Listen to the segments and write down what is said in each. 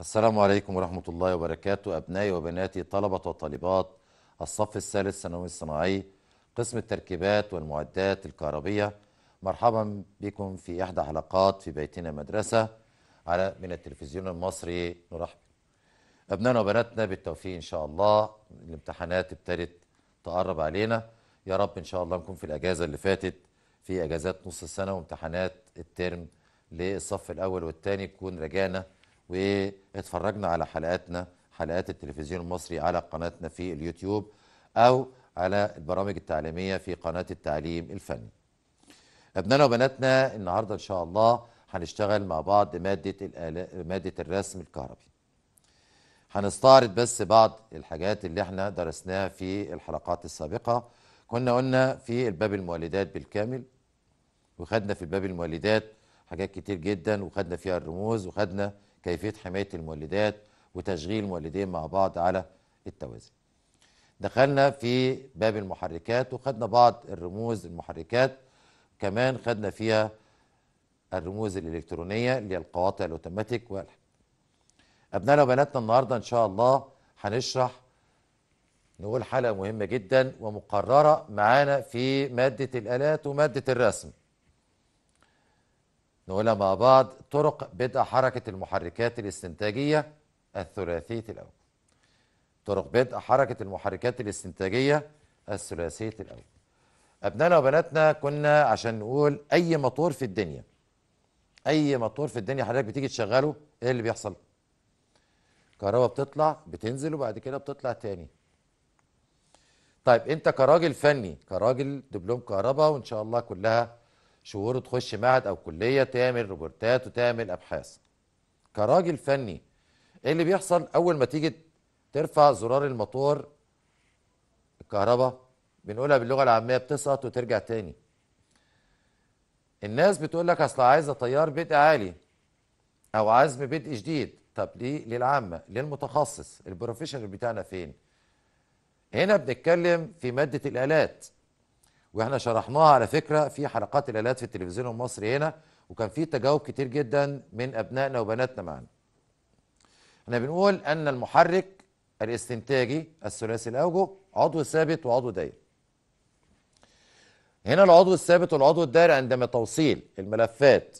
السلام عليكم ورحمة الله وبركاته أبنائي وبناتي طلبة وطالبات الصف الثالث ثانوي الصناعي قسم التركيبات والمعدات الكهربية مرحبا بكم في إحدى حلقات في بيتنا مدرسة على من التلفزيون المصري نرحب أبنائنا وبناتنا بالتوفيق إن شاء الله الامتحانات ابتدت تقرب علينا يا رب إن شاء الله نكون في الأجازة اللي فاتت في أجازات نص السنة وامتحانات الترم للصف الأول والثاني يكون رجعنا واتفرجنا على حلقاتنا حلقات التلفزيون المصري على قناتنا في اليوتيوب أو على البرامج التعليمية في قناة التعليم الفني أبنائنا وبناتنا النهاردة إن شاء الله هنشتغل مع بعض مادة, مادة الرسم الكهربي هنستعرض بس بعض الحاجات اللي احنا درسناها في الحلقات السابقة كنا قلنا في الباب المولدات بالكامل وخدنا في الباب المولدات حاجات كتير جدا وخدنا فيها الرموز وخدنا كيفية حماية المولدات وتشغيل المولدين مع بعض على التوازي دخلنا في باب المحركات وخدنا بعض الرموز المحركات كمان خدنا فيها الرموز الإلكترونية اللي هي القواطع الأوتوماتيك والحاجات أبنائنا وبناتنا النهاردة إن شاء الله هنشرح نقول حلقة مهمة جدا ومقررة معانا في مادة الآلات ومادة الرسم نقولها مع بعض طرق بدء حركة المحركات الاستنتاجية الثلاثية الأول طرق بدء حركة المحركات الاستنتاجية الثلاثية الأول أبنائنا وبناتنا كنا عشان نقول أي موتور في الدنيا أي موتور في الدنيا حضرتك بتيجي تشغله إيه اللي بيحصل؟ كهرباء بتطلع بتنزل وبعد كده بتطلع تاني طيب أنت كراجل فني كراجل دبلوم كهرباء وإن شاء الله كلها شهور تخش معهد او كليه تعمل روبورتات وتعمل ابحاث كراجل فني ايه اللي بيحصل اول ما تيجي ترفع زرار الموتور الكهرباء بنقولها باللغه العاميه بتسقط وترجع تاني الناس بتقول لك اصل عايزه طيار بدء عالي او عزم بدء شديد طب ليه للعامه للمتخصص البروفيشنال بتاعنا فين هنا بنتكلم في ماده الالات واحنا شرحناها على فكره في حلقات الالات في التلفزيون المصري هنا وكان في تجاوب كتير جدا من ابنائنا وبناتنا معانا. احنا بنقول ان المحرك الاستنتاجي الثلاثي الاوجه عضو ثابت وعضو داير. هنا العضو الثابت والعضو الدائري عندما توصيل الملفات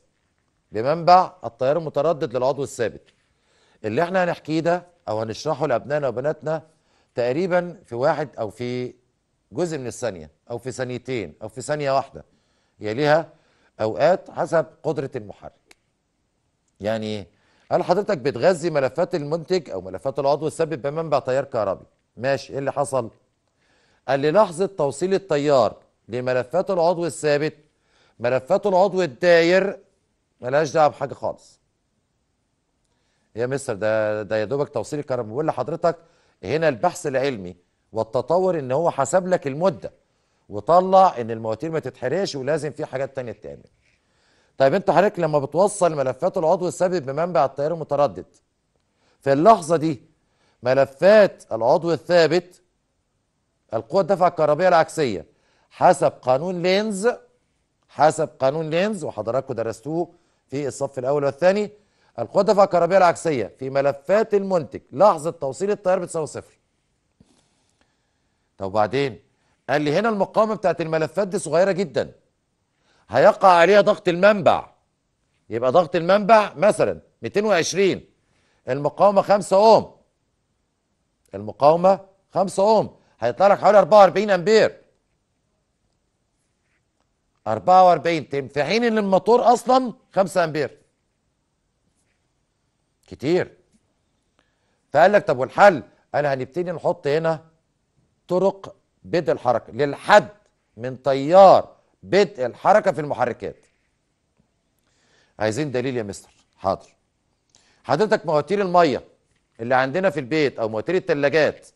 بمنبع التيار المتردد للعضو الثابت اللي احنا هنحكيه ده او هنشرحه لابنائنا وبناتنا تقريبا في واحد او في جزء من الثانية أو في ثانيتين أو في ثانية واحدة يليها أوقات حسب قدرة المحرك يعني هل حضرتك بتغذي ملفات المنتج أو ملفات العضو السبب بمنبع تيار كهربي ماشي إيه اللي حصل؟ قال لي لحظة توصيل التيار لملفات العضو الثابت ملفات العضو الداير ملهاش دعوة بحاجة خالص يا مستر ده ده يا دوبك توصيل الكهرباء بقول لحضرتك هنا البحث العلمي والتطور ان هو حسب لك المده وطلع ان المواتير ما تتحرقش ولازم في حاجات تانية تتعمل طيب انت حضرتك لما بتوصل ملفات العضو الثابت بمنبع التيار المتردد في اللحظه دي ملفات العضو الثابت القوة الدفع الكهربية العكسية حسب قانون لينز حسب قانون لينز وحضراتكم درستوه في الصف الأول والثاني القوة الدفع الكهربية العكسية في ملفات المنتج لحظة توصيل التيار بتساوي صفر طب وبعدين قال لي هنا المقاومة بتاعت الملفات دي صغيرة جدا هيقع عليها ضغط المنبع يبقى ضغط المنبع مثلا 220 المقاومة 5 اوم المقاومة 5 اوم هيطلع لك حوالي 44 امبير 44 في حين ان الموتور اصلا 5 امبير كتير فقال لك طب والحل قال هنبتدي نحط هنا طرق بدء الحركه للحد من تيار بدء الحركه في المحركات عايزين دليل يا مستر حاضر حضرتك مواتير الميه اللي عندنا في البيت او مواتير الثلاجات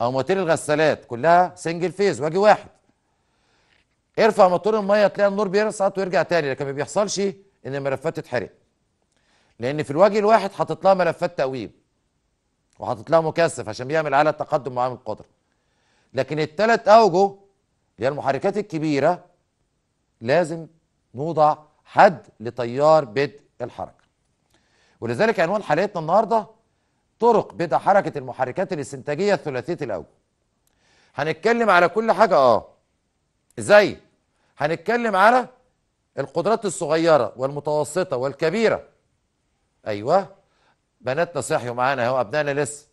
او مواتير الغسالات كلها سنجل فيز واجي واحد ارفع موتور الميه تلاقي النور بيرصعط ويرجع تاني لكن ما بيحصلش ان الملفات تتحرق لان في الواجه الواحد حاطط لها ملفات تقويم وحاطط لها مكثف عشان بيعمل على التقدم وعامل قدره لكن التلات اوجه اللي هي المحركات الكبيره لازم نوضع حد لتيار بدء الحركه ولذلك عنوان حلقتنا النهارده طرق بدء حركه المحركات الاستنتاجيه الثلاثية الاوجه هنتكلم على كل حاجه اه ازاي هنتكلم على القدرات الصغيره والمتوسطه والكبيره ايوه بناتنا صحيوا معانا اهو ابنائنا لسه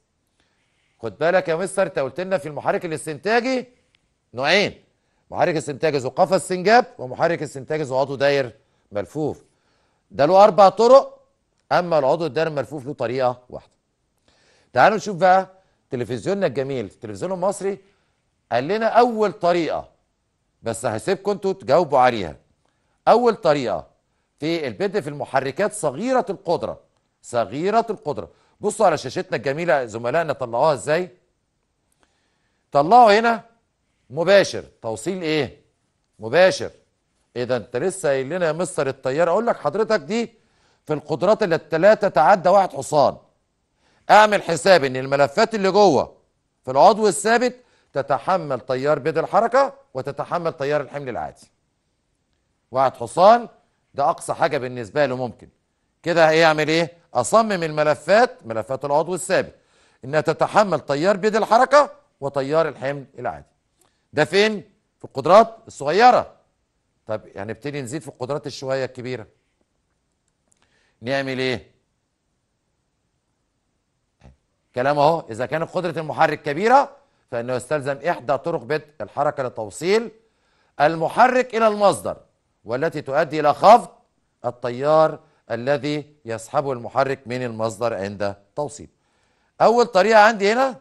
خد بالك يا مستر انت قلت لنا في المحرك الاستنتاجي نوعين محرك استنتاجي ذو قفص سنجاب ومحرك استنتاجي ذو عضو داير ملفوف ده له اربع طرق اما العضو الداير الملفوف له طريقه واحده تعالوا نشوف بقى تلفزيوننا الجميل التلفزيون المصري قال لنا اول طريقه بس هسيبكم انتوا تجاوبوا عليها اول طريقه في البدء في المحركات صغيره القدره صغيره القدره بصوا على شاشتنا الجميله زملائنا طلعوها ازاي طلعوا هنا مباشر توصيل ايه مباشر اذا إيه انت لسه قايل لنا يا مستر الطيار اقول لك حضرتك دي في القدرات اللي الثلاثه تعدى واحد حصان اعمل حساب ان الملفات اللي جوه في العضو الثابت تتحمل تيار بيد الحركه وتتحمل تيار الحمل العادي واحد حصان ده اقصى حاجه بالنسبه له ممكن كده هيعمل ايه أصمم الملفات ملفات العضو الثابت إنها تتحمل تيار بيد الحركة وتيار الحمل العادي ده فين؟ في القدرات الصغيرة طب يعني نبتدي نزيد في القدرات الشوية الكبيرة نعمل إيه؟ كلام اهو إذا كانت قدرة المحرك كبيرة فإنه يستلزم إحدى طرق بدء الحركة لتوصيل المحرك إلى المصدر والتي تؤدي إلى خفض التيار الذي يسحبه المحرك من المصدر عند توصيل اول طريقه عندي هنا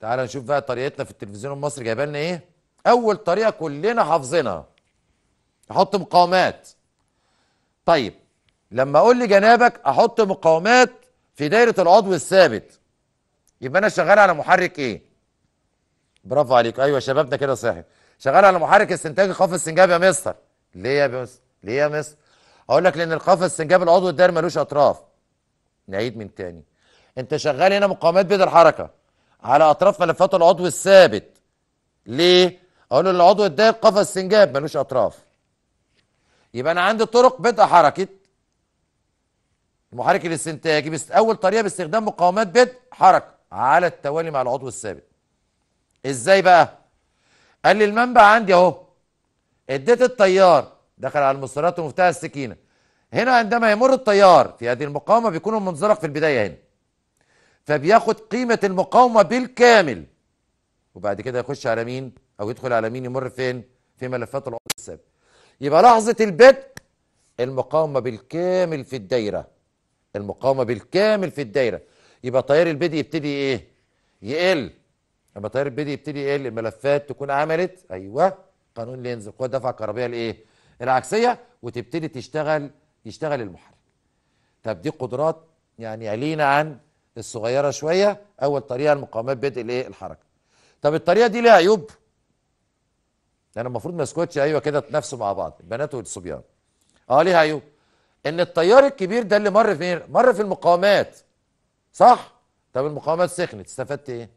تعال نشوف بقى طريقتنا في التلفزيون المصري جايبه لنا ايه اول طريقه كلنا حافظينها احط مقاومات طيب لما اقول لجنابك احط مقاومات في دايره العضو الثابت يبقى انا شغال على محرك ايه برافو عليك ايوه شبابنا كده صحيح شغال على محرك استنتاج خفض السنجاب يا مستر ليه يا مستر ليه يا مستر اقول لك لان القفص السنجاب العضو الدائري ملوش اطراف نعيد من تاني انت شغال هنا مقاومات بيد الحركه على اطراف ملفات العضو الثابت ليه اقول له العضو الدائري قفص السنجاب ملوش اطراف يبقى انا عندي طرق بدء حركه المحرك الاستنتاجي بس اول طريقه باستخدام مقاومات بدء حركه على التوالي مع العضو الثابت ازاي بقى قال لي المنبع عندي اهو اديت التيار دخل على المسيرات ومفتاح السكينه هنا عندما يمر الطيار في هذه المقاومه بيكون منزلق في البدايه هنا فبياخد قيمه المقاومه بالكامل وبعد كده يخش على مين او يدخل على مين يمر فين في ملفات العضو السابق يبقى لحظه البدء المقاومه بالكامل في الدايره المقاومه بالكامل في الدايره يبقى طيار البدء يبتدي ايه يقل لما طيار البدء يبتدي يقل الملفات تكون عملت ايوه قانون لينز قوه دفع الكهربائيه لايه العكسيه وتبتدي تشتغل يشتغل المحرك طب دي قدرات يعني علينا عن الصغيره شويه اول طريقه المقاومات بدء الايه الحركه طب الطريقه دي ليها عيوب انا المفروض ما اسكتش ايوه كده تنافسوا مع بعض البنات والصبيان اه ليها عيوب ان التيار الكبير ده اللي مر فين مر في المقاومات صح طب المقاومات سخنت استفدت ايه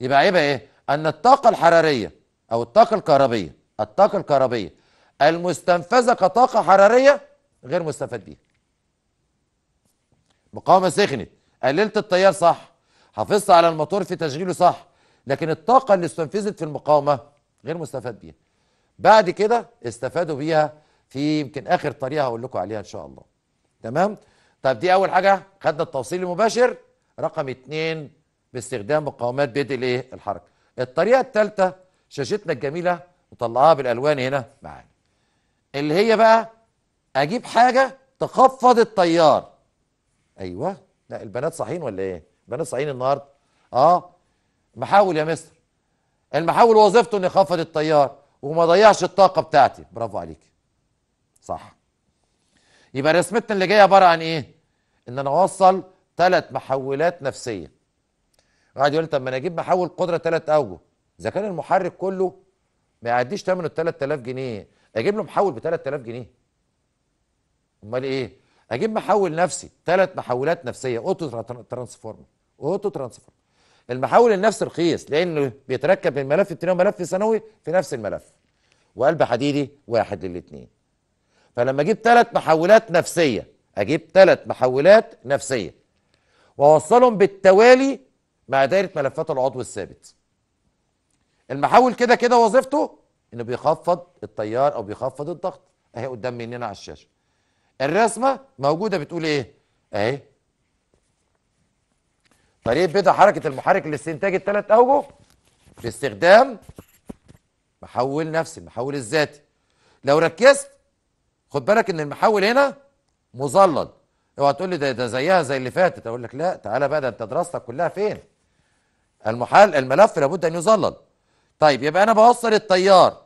يبقى عيبها ايه ان الطاقه الحراريه او الطاقه الكهربيه الطاقة الكهربية المستنفذة كطاقة حرارية غير مستفاد بيها مقاومة سخنت قللت التيار صح حافظت على الموتور في تشغيله صح لكن الطاقة اللي استنفذت في المقاومة غير مستفاد بيها بعد كده استفادوا بيها في يمكن آخر طريقة هقول لكم عليها إن شاء الله تمام طب دي أول حاجة خدنا التوصيل المباشر رقم اتنين باستخدام مقاومات بدء الايه الحركة الطريقة الثالثة شاشتنا الجميلة وطلعها بالالوان هنا معانا اللي هي بقى اجيب حاجه تخفض التيار ايوه لا البنات صاحيين ولا ايه البنات صاحيين النهارده اه محاول يا مستر المحاول وظيفته ان يخفض التيار وما ضيعش الطاقه بتاعتي برافو عليك صح يبقى رسمتنا اللي جايه عباره عن ايه ان انا اوصل ثلاث محولات نفسيه واحد يقول طب ما انا اجيب محول قدره ثلاث اوجه اذا كان المحرك كله ما يعديش ثمنه ال 3000 جنيه اجيب له محول ب 3000 جنيه امال ايه اجيب محول نفسي ثلاث محولات نفسيه اوتو ترانسفورمر اوتو ترانسفورمر المحول النفسي رخيص لانه بيتركب من ملف ابتدائي وملف ثانوي في نفس الملف وقلب حديدي واحد للاثنين فلما اجيب ثلاث محولات نفسيه اجيب ثلاث محولات نفسيه واوصلهم بالتوالي مع دائره ملفات العضو الثابت المحول كده كده وظيفته انه بيخفض التيار او بيخفض الضغط اهي قدام مننا على الشاشه الرسمه موجوده بتقول ايه اهي طريقه بدا حركه المحرك لاستنتاج الثلاث اوجه باستخدام محول نفسي المحول الذاتي لو ركزت خد بالك ان المحول هنا مظلل اوعى تقول لي ده ده زيها زي اللي فاتت اقول لك لا تعالى بقى ده انت دراستك كلها فين المحال الملف لابد ان يظلل طيب يبقى انا بوصل التيار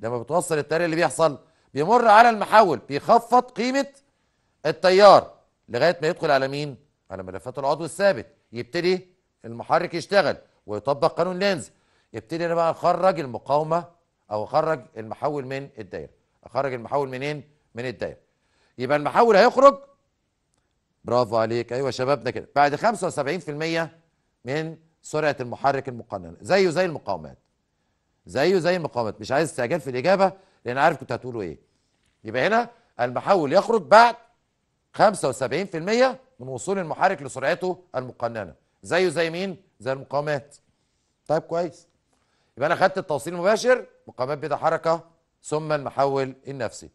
لما بتوصل التيار اللي بيحصل بيمر على المحول بيخفض قيمه التيار لغايه ما يدخل على مين على ملفات العضو الثابت يبتدي المحرك يشتغل ويطبق قانون لينز يبتدي انا بقى اخرج المقاومه او اخرج المحول من الدايره اخرج المحول منين من الدايره يبقى المحول هيخرج برافو عليك ايوه شبابنا كده بعد 75% من سرعه المحرك المقننه زيه زي المقاومات زيه زي المقاومات مش عايز استعجال في الاجابه لان عارف كنت هتقولوا ايه يبقى هنا المحول يخرج بعد 75% من وصول المحرك لسرعته المقننه زيه زي مين زي المقاومات طيب كويس يبقى انا خدت التوصيل المباشر مقاومات بدا حركه ثم المحول النفسي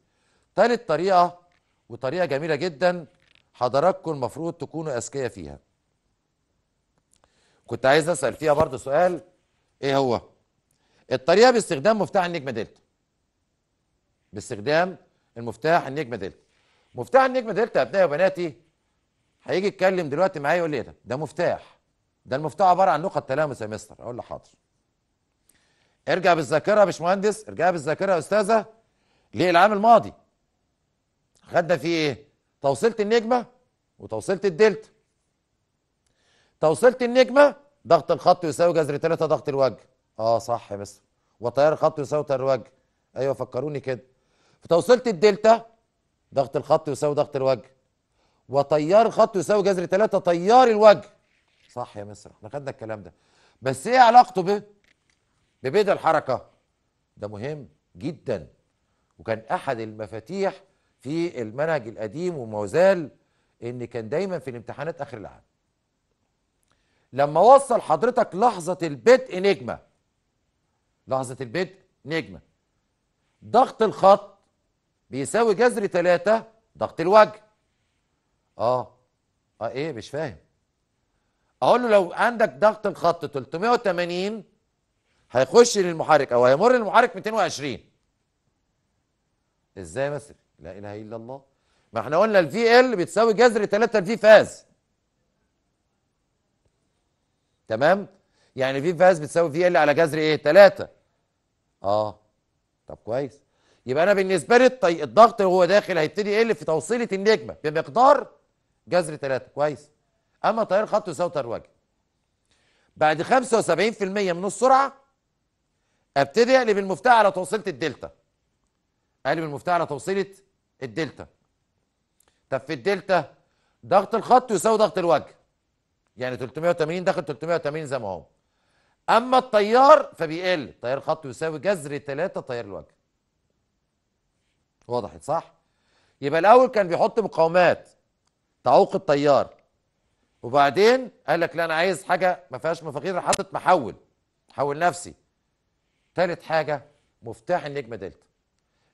تالت طريقه وطريقه جميله جدا حضراتكم المفروض تكونوا اذكياء فيها كنت عايز اسال فيها برضه سؤال ايه هو الطريقه باستخدام مفتاح النجمه دلتا باستخدام المفتاح النجمه دلتا مفتاح النجمه دلتا يا ابنائي وبناتي هيجي يتكلم دلوقتي معايا يقول لي إيه ده ده مفتاح ده المفتاح عباره عن نقط تلامس يا مستر اقول له حاضر ارجع بالذاكره يا باشمهندس ارجع بالذاكره يا استاذه للعام الماضي خدنا فيه ايه توصيله النجمه وتوصيله الدلتا توصيله النجمه ضغط الخط يساوي جذر 3 ضغط الوجه اه صح بس وتيار الخط يساوي تيار الوجه ايوه فكروني كده في توصيله الدلتا ضغط الخط يساوي ضغط الوجه وتيار الخط يساوي جذر 3 تيار الوجه صح يا مصر احنا خدنا الكلام ده بس ايه علاقته ب ببدء الحركه ده مهم جدا وكان احد المفاتيح في المنهج القديم وما زال ان كان دايما في الامتحانات اخر العام لما وصل حضرتك لحظه البدء نجمه لحظة البدء نجمة ضغط الخط بيساوي جذر 3 ضغط الوجه اه اه ايه مش فاهم اقول له لو عندك ضغط الخط 380 هيخش للمحرك او هيمر للمحرك 220 ازاي مثلا لا اله الا الله ما احنا قلنا الفي ال بتساوي جذر 3 الفي فاز تمام يعني في فاز بتساوي في ال على جذر ايه 3 اه طب كويس يبقى انا بالنسبه لي الطي... الضغط وهو داخل هيبتدي يقل في توصيله النجمه بمقدار جذر 3 كويس اما تيار خط يساوي تيار وجه بعد 75% من السرعه ابتدي اقلب المفتاح على توصيله الدلتا اقلب المفتاح على توصيله الدلتا طب في الدلتا ضغط الخط يساوي ضغط الوجه يعني 380 داخل 380 زي ما هو اما التيار فبيقل تيار الخط يساوي جذر 3 تيار الوجه وضحت صح يبقى الاول كان بيحط مقاومات تعوق التيار وبعدين قال لك لا انا عايز حاجه ما فيهاش مفاخير حاطط محول محول نفسي ثالث حاجه مفتاح النجمه دلتا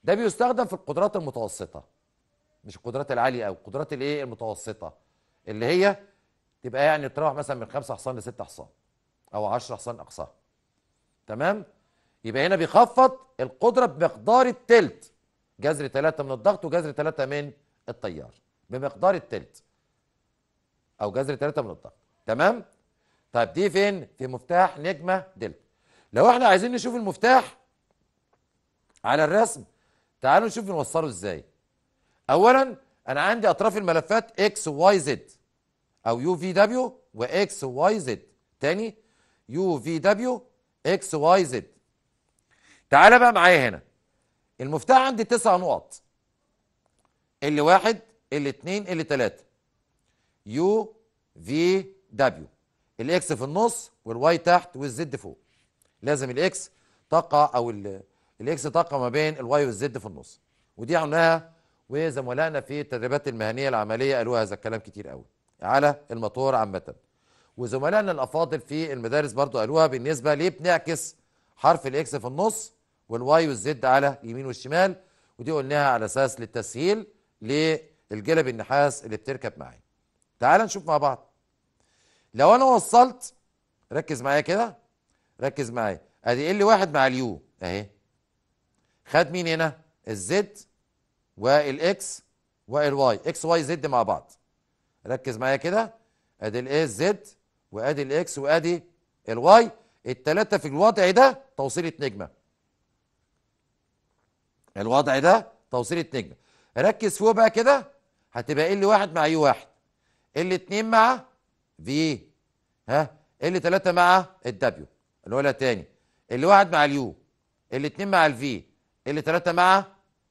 ده بيستخدم في القدرات المتوسطه مش القدرات العاليه او القدرات الايه المتوسطه اللي هي تبقى يعني تروح مثلا من 5 حصان ل 6 حصان او 10 حصان اقصى تمام يبقى هنا بيخفض القدره بمقدار التلت جذر 3 من الضغط وجذر 3 من التيار بمقدار التلت او جذر 3 من الضغط تمام طيب دي فين في مفتاح نجمه دلتا لو احنا عايزين نشوف المفتاح على الرسم تعالوا نشوف نوصله ازاي اولا انا عندي اطراف الملفات اكس واي زد او يو في دبليو واكس واي زد تاني يو في دبليو اكس واي زد تعالى بقى معايا هنا المفتاح عندي تسع نقط اللي واحد اللي اتنين اللي تلاتة يو في دبليو الاكس في النص والواي تحت والزد فوق لازم الاكس تقع او الاكس تقع ما بين الواي والزد في النص ودي عملناها وزملائنا في التدريبات المهنيه العمليه قالوا هذا الكلام كتير قوي على الموتور عامه وزملائنا الافاضل في المدارس برضو قالوها بالنسبه ليه بنعكس حرف الاكس في النص والواي والزد على اليمين والشمال ودي قلناها على اساس للتسهيل للجلب النحاس اللي بتركب معايا تعال نشوف مع بعض لو انا وصلت ركز معايا كده ركز معايا ادي ال واحد مع اليو اهي خد مين هنا الزد والاكس والواي اكس واي زد مع بعض ركز معايا كده ادي الايه زد وادي الاكس وادي الواي التلاتة في الوضع ده توصيلة نجمة الوضع ده توصيلة نجمة ركز فوق بقى كده هتبقى ال واحد مع يو واحد ال اتنين مع في ها ال تلاتة مع الدبليو نقولها تاني ال واحد مع اليو ال اتنين مع الفي ال تلاتة مع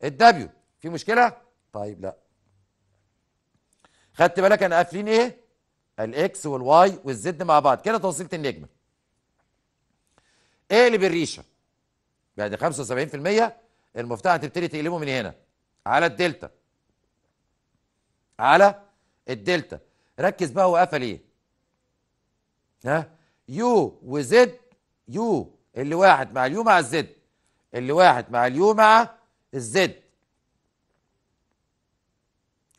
الدبليو في مشكلة؟ طيب لا خدت بالك انا قافلين ايه؟ الاكس والواي والزد مع بعض كده توصيله النجمه اقلب الريشه بعد 75% المفتاح هتبتدي تقلبه من هنا على الدلتا على الدلتا ركز بقى هو قفل ايه ها يو وزد يو اللي واحد مع اليو مع الزد اللي واحد مع اليو مع الزد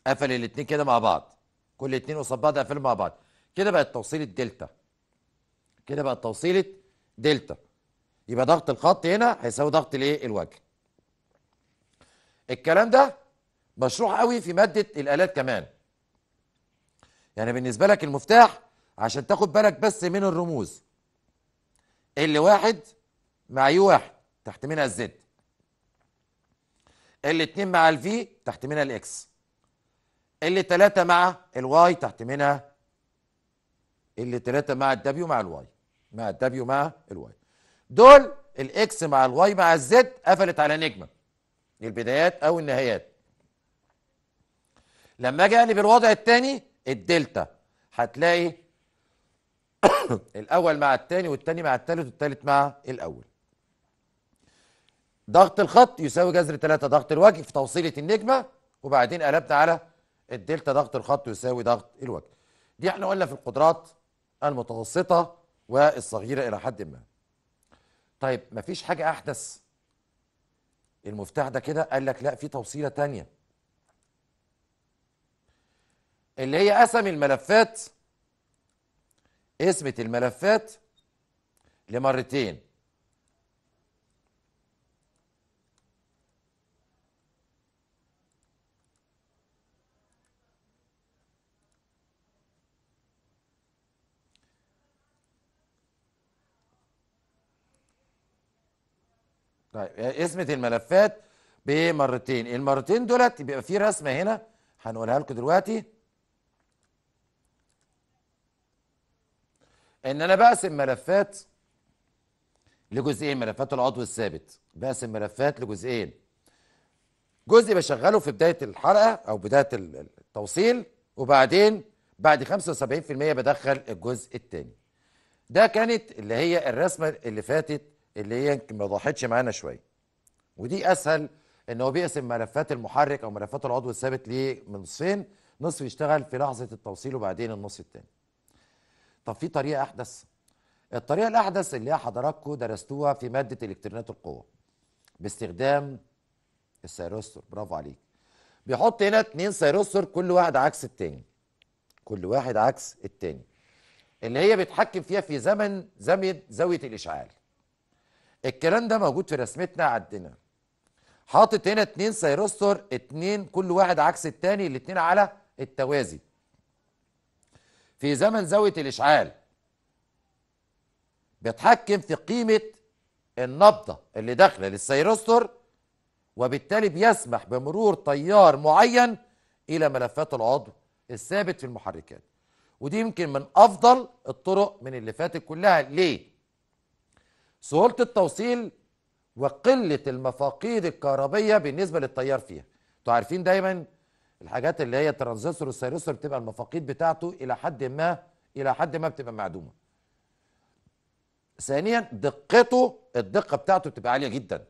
قفل الاتنين كده مع بعض كل اتنين قصاد بعض قافلين مع بعض كده بقت توصيله دلتا كده بقت توصيله دلتا يبقى ضغط الخط هنا هيساوي ضغط الايه الوجه الكلام ده مشروح قوي في ماده الالات كمان يعني بالنسبه لك المفتاح عشان تاخد بالك بس من الرموز ال واحد مع يو واحد تحت منها الزد ال اتنين مع الفي تحت منها الاكس اللي 3 مع الواي تحت منها اللي 3 مع الدبليو مع الواي مع الدبليو مع الواي دول الاكس مع الواي مع الزد قفلت على نجمه البدايات او النهايات لما اجي اقلب الوضع الثاني الدلتا هتلاقي الاول مع الثاني والثاني مع الثالث والثالث مع الاول ضغط الخط يساوي جذر 3 ضغط الوجه في توصيله النجمه وبعدين قلبنا على الدلتا ضغط الخط يساوي ضغط الوجه دي احنا قلنا في القدرات المتوسطة والصغيرة إلى حد ما طيب مفيش حاجة أحدث المفتاح ده كده قال لك لا في توصيلة تانية اللي هي قسم الملفات قسمة الملفات لمرتين طيب آه، اسمة الملفات بمرتين المرتين دولت بيبقى في رسمة هنا هنقولها لكم دلوقتي ان انا بقسم ملفات لجزئين ملفات العضو الثابت بقسم ملفات لجزئين جزء بشغله في بداية الحلقة او بداية التوصيل وبعدين بعد 75% بدخل الجزء الثاني ده كانت اللي هي الرسمة اللي فاتت اللي هي ما ضاحتش معانا شويه ودي اسهل ان هو بيقسم ملفات المحرك او ملفات العضو الثابت ليه من نصفين نصف يشتغل في لحظه التوصيل وبعدين النص الثاني طب في طريقه احدث الطريقه الاحدث اللي حضراتكم درستوها في ماده الكترونات القوه باستخدام السيروستر برافو عليك بيحط هنا اتنين سيروستر كل واحد عكس التاني كل واحد عكس التاني اللي هي بيتحكم فيها في زمن زاويه الاشعال الكلام ده موجود في رسمتنا عندنا حاطط هنا اتنين سيرستور اتنين كل واحد عكس التاني الاتنين على التوازي في زمن زاوية الإشعال بيتحكم في قيمة النبضة اللي داخلة للسيرستور وبالتالي بيسمح بمرور تيار معين إلى ملفات العضو الثابت في المحركات ودي يمكن من أفضل الطرق من اللي فاتت كلها ليه؟ سهولة التوصيل وقلة المفاقيد الكهربية بالنسبة للتيار فيها انتوا عارفين دايما الحاجات اللي هي الترانزستور والسيرستور بتبقى المفاقيد بتاعته إلى حد ما إلى حد ما بتبقى معدومة ثانيا دقته الدقة بتاعته بتبقى عالية جدا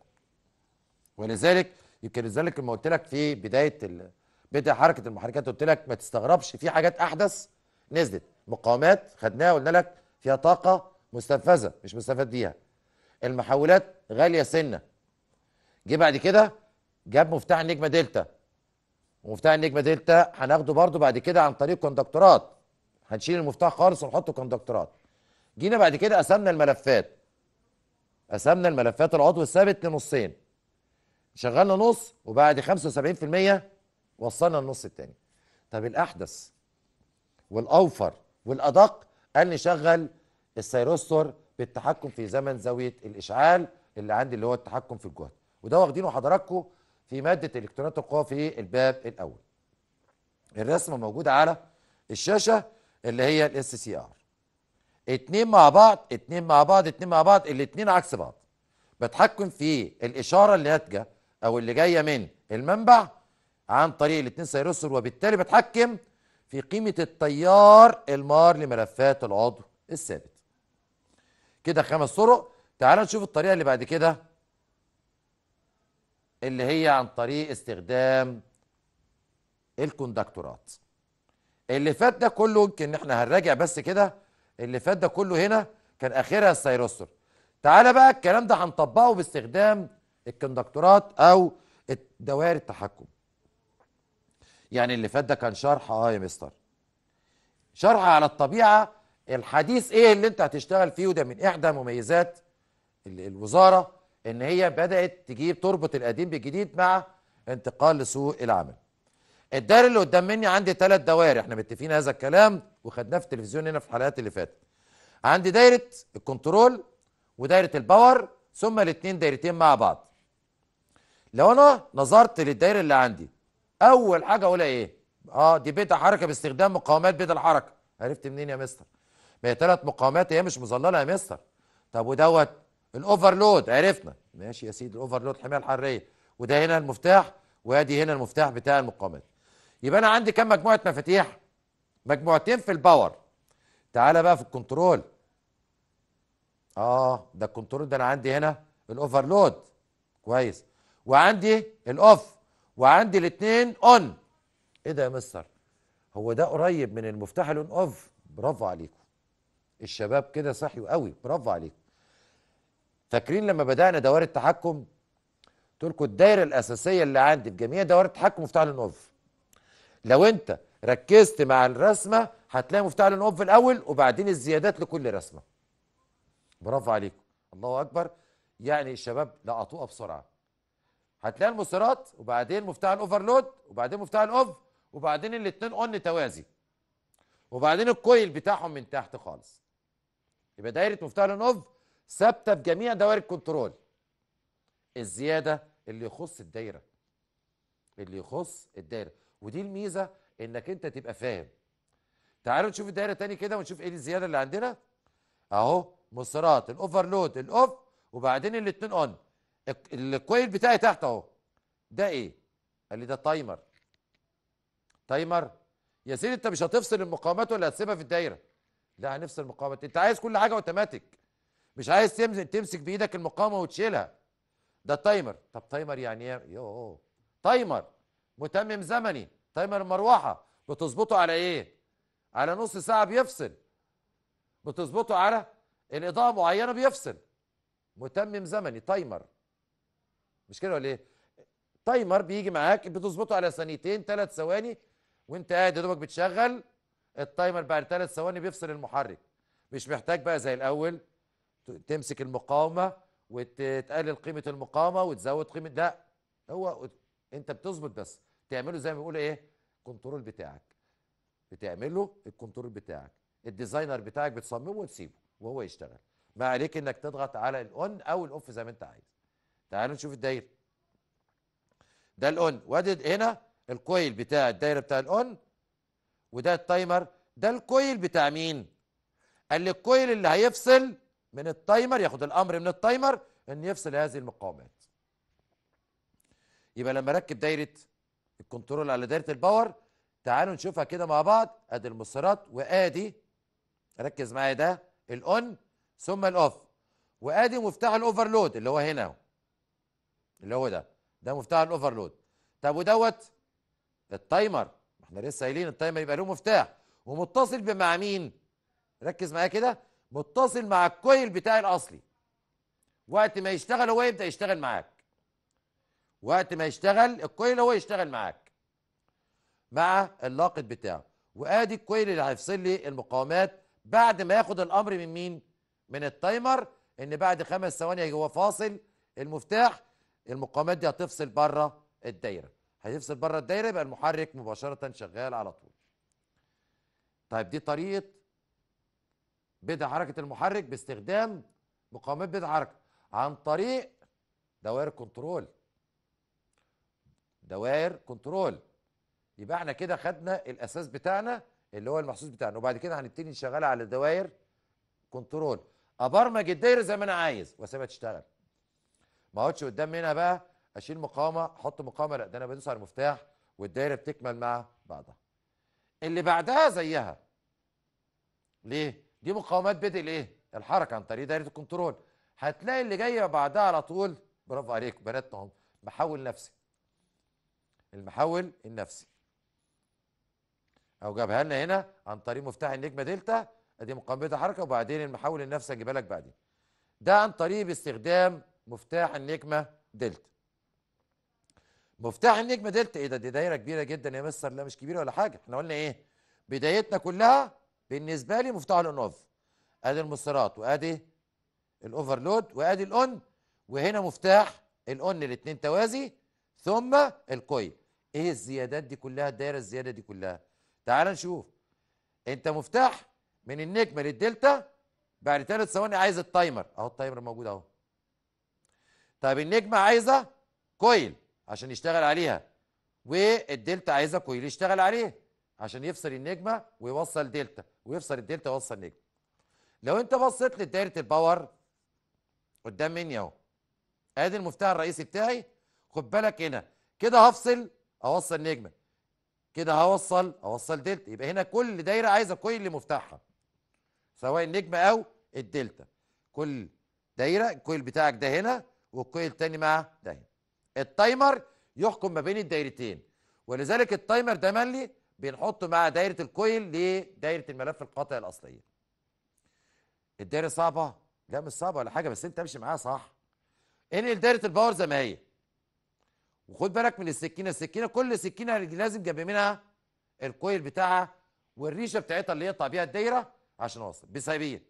ولذلك يمكن لذلك لما قلت لك في بداية ال... بدأ حركة المحركات قلت لك ما تستغربش في حاجات أحدث نزلت مقاومات خدناها قلنا لك فيها طاقة مستنفذة مش مستفاد بيها المحولات غاليه سنه جه بعد كده جاب مفتاح النجمه دلتا ومفتاح النجمه دلتا هناخده برضو بعد كده عن طريق كوندكتورات هنشيل المفتاح خالص ونحطه كوندكتورات جينا بعد كده قسمنا الملفات قسمنا الملفات العضو الثابت لنصين شغلنا نص وبعد 75% وصلنا النص الثاني طب الاحدث والاوفر والادق قال نشغل السيروستور بالتحكم في زمن زاويه الاشعال اللي عندي اللي هو التحكم في الجهد وده واخدينه حضراتكم في ماده الكترونات القوى في الباب الاول الرسمه موجوده على الشاشه اللي هي الاس سي ار اتنين مع بعض اتنين مع بعض اتنين مع بعض الاتنين عكس بعض بتحكم في الاشاره اللي هتجه او اللي جايه من المنبع عن طريق الاتنين سيروسر وبالتالي بتحكم في قيمه التيار المار لملفات العضو الثابت كده خمس طرق تعال نشوف الطريقه اللي بعد كده اللي هي عن طريق استخدام الكوندكتورات اللي فات ده كله يمكن احنا هنراجع بس كده اللي فات ده كله هنا كان اخرها السيروستر تعالى بقى الكلام ده هنطبقه باستخدام الكوندكتورات او دوائر التحكم يعني اللي فات ده كان شرح اه يا مستر شرح على الطبيعه الحديث ايه اللي انت هتشتغل فيه وده من احدى مميزات الوزاره ان هي بدات تجيب تربط القديم بالجديد مع انتقال لسوق العمل الدار اللي قدام مني عندي ثلاث دوائر احنا متفقين هذا الكلام وخدناه في التلفزيون هنا في الحلقات اللي فاتت عندي دايره الكنترول ودايره الباور ثم الاثنين دايرتين مع بعض لو انا نظرت للدايره اللي عندي اول حاجه اقولها ايه اه دي بيت حركه باستخدام مقاومات بيت الحركه عرفت منين يا مستر ما هي ثلاث مقاومات هي مش مظلله يا مستر طب ودوت الاوفرلود عرفنا ماشي يا سيدي الاوفرلود الحمايه الحراريه وده هنا المفتاح وادي هنا المفتاح بتاع المقاومات يبقى انا عندي كام مجموعه مفاتيح مجموعتين في الباور تعالى بقى في الكنترول اه ده الكنترول ده انا عندي هنا الاوفرلود كويس وعندي الاوف وعندي الاثنين اون ايه ده يا مستر هو ده قريب من المفتاح الاون اوف برافو عليكم الشباب كده صحيوا قوي برافو عليكم فاكرين لما بدانا دوائر التحكم قلت لكم الدايره الاساسيه اللي عندي في جميع دوائر التحكم مفتاح للنوف لو انت ركزت مع الرسمه هتلاقي مفتاح للنوف الاول وبعدين الزيادات لكل رسمه برافو عليكم الله اكبر يعني الشباب لقطوها بسرعه هتلاقي المصيرات وبعدين مفتاح الاوفرلود وبعدين مفتاح الاوف وبعدين الاثنين اون توازي وبعدين الكويل بتاعهم من تحت خالص يبقى دايره مفتاح لينوف ثابته في جميع دوائر الكنترول الزياده اللي يخص الدايره اللي يخص الدايره ودي الميزه انك انت تبقى فاهم تعالوا نشوف الدايره تاني كده ونشوف ايه الزياده اللي عندنا اهو مسارات الاوفرلود الاوف وبعدين الاثنين اون الكويل بتاعي تحت اهو ده ايه قال لي ده تايمر تايمر يا سيدي انت مش هتفصل المقاومات ولا هتسيبها في الدايره لا هنفصل المقاومه انت عايز كل حاجه اوتوماتيك مش عايز تمسك تمسك بايدك المقاومه وتشيلها ده تايمر طب تايمر يعني ايه يو تايمر متمم زمني تايمر المروحه بتظبطه على ايه على نص ساعه بيفصل بتظبطه على الاضاءه معينه بيفصل متمم زمني تايمر مش كده ولا ايه تايمر بيجي معاك بتظبطه على ثانيتين ثلاث ثواني وانت قاعد يا دوبك بتشغل التايمر بعد ثلاث ثواني بيفصل المحرك مش محتاج بقى زي الاول تمسك المقاومه وتقلل قيمه المقاومه وتزود قيمه لا هو انت بتظبط بس تعمله زي ما بيقول ايه كنترول بتاعك بتعمله الكنترول بتاعك الديزاينر بتاعك بتصممه وتسيبه وهو يشتغل ما عليك انك تضغط على الاون او الاوف زي ما انت عايز تعالوا نشوف الدايره ده الاون وادي هنا الكويل بتاع الدايره بتاع الاون وده التايمر ده الكويل بتاع مين قال لي الكويل اللي هيفصل من التايمر ياخد الامر من التايمر ان يفصل هذه المقاومات يبقى لما اركب دايره الكنترول على دايره الباور تعالوا نشوفها كده مع بعض ادي المصدرات وادي ركز معايا ده الاون ثم الاوف وادي مفتاح الاوفرلود اللي هو هنا اهو اللي هو ده ده مفتاح الاوفرلود طب ودوت التايمر احنا لسه قايلين التايمر يبقى له مفتاح ومتصل بمع مين ركز معايا كده متصل مع الكويل بتاعي الاصلي وقت ما يشتغل هو يبدا يشتغل معاك وقت ما يشتغل الكويل هو يشتغل معاك مع اللاقط بتاعه وادي الكويل اللي هيفصل لي المقاومات بعد ما ياخد الامر من مين من التايمر ان بعد خمس ثواني هو فاصل المفتاح المقاومات دي هتفصل بره الدايره هيفصل بره الدايره يبقى المحرك مباشره شغال على طول طيب دي طريقه بدء حركه المحرك باستخدام مقاومات بدء حركه عن طريق دوائر كنترول دوائر كنترول يبقى احنا كده خدنا الاساس بتاعنا اللي هو المحسوس بتاعنا وبعد كده هنبتدي نشغلها على دوائر كنترول ابرمج الدايره زي ما انا عايز واسيبها تشتغل ما اقعدش قدام هنا بقى اشيل مقاومه احط مقاومه لا ده انا بدوس على المفتاح والدايره بتكمل مع بعضها اللي بعدها زيها ليه دي مقاومات بدء الايه الحركه عن طريق دايره الكنترول هتلاقي اللي جايه بعدها على طول برافو عليك بناتنا اهم محول نفسي المحول النفسي او جابها لنا هنا عن طريق مفتاح النجمه دلتا ادي مقاومه الحركه وبعدين المحول النفسي اجيبها لك بعدين ده عن طريق باستخدام مفتاح النجمه دلتا مفتاح النجم دلتا ايه ده دي دايره كبيره جدا يا مستر لا مش كبيره ولا حاجه احنا قلنا ايه بدايتنا كلها بالنسبه لي مفتاح الانوف ادي المسطرات وادي الاوفرلود وادي الاون وهنا مفتاح الاون الاثنين توازي ثم الكويل ايه الزيادات دي كلها الدايره الزياده دي كلها تعال نشوف انت مفتاح من النجمه للدلتا بعد ثلاث ثواني عايز التايمر اهو التايمر موجود اهو طيب النجمه عايزه كويل عشان يشتغل عليها والدلتا عايزه كويل يشتغل عليه عشان يفصل النجمه ويوصل دلتا ويفصل الدلتا ويوصل النجمه لو انت بصيت لدايره الباور قدام مني اهو ادي المفتاح الرئيسي بتاعي خد بالك هنا كده هفصل اوصل نجمه كده هوصل اوصل دلتا يبقى هنا كل دايره عايزه كويل لمفتاحها سواء النجمه او الدلتا كل دايره الكويل بتاعك ده هنا والكويل الثاني مع ده هنا التايمر يحكم ما بين الدايرتين ولذلك التايمر ده ملي بنحطه مع دايره الكويل لدايره الملف القاطع الاصليه الدايره صعبه لا مش صعبه ولا حاجه بس انت امشي معاها صح انقل دايره الباور زي ما هي وخد بالك من السكينه السكينه كل سكينه لازم جنب منها الكويل بتاعها والريشه بتاعتها اللي يقطع بيها الدايره عشان اوصل بسيبيه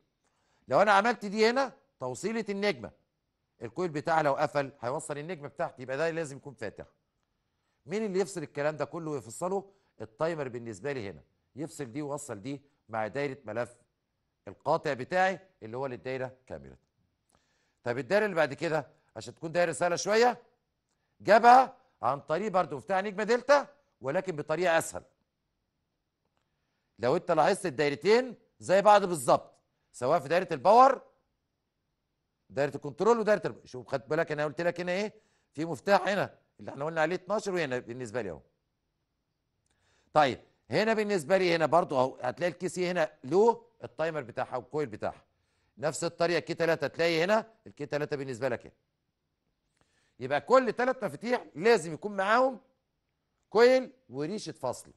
لو انا عملت دي هنا توصيله النجمه الكويل بتاعها لو قفل هيوصل النجم بتاعتي يبقى ده لازم يكون فاتح مين اللي يفصل الكلام ده كله ويفصله التايمر بالنسبه لي هنا يفصل دي ويوصل دي مع دايره ملف القاطع بتاعي اللي هو للدايره كامله طب الدايره اللي بعد كده عشان تكون دايره سهله شويه جابها عن طريق برضه مفتاح نجمه دلتا ولكن بطريقه اسهل لو انت لاحظت الدايرتين زي بعض بالظبط سواء في دايره الباور دايره الكنترول ودايره الب... شوف خدت بالك انا قلت لك هنا ايه في مفتاح هنا اللي احنا قلنا عليه 12 وهنا بالنسبه لي اهو طيب هنا بالنسبه لي هنا برضو اهو هتلاقي سي هنا له التايمر بتاعها والكويل بتاعها نفس الطريقه كي 3 تلاقي هنا الكي 3 بالنسبه لك هنا يبقى كل ثلاث مفاتيح لازم يكون معاهم كويل وريشه فصل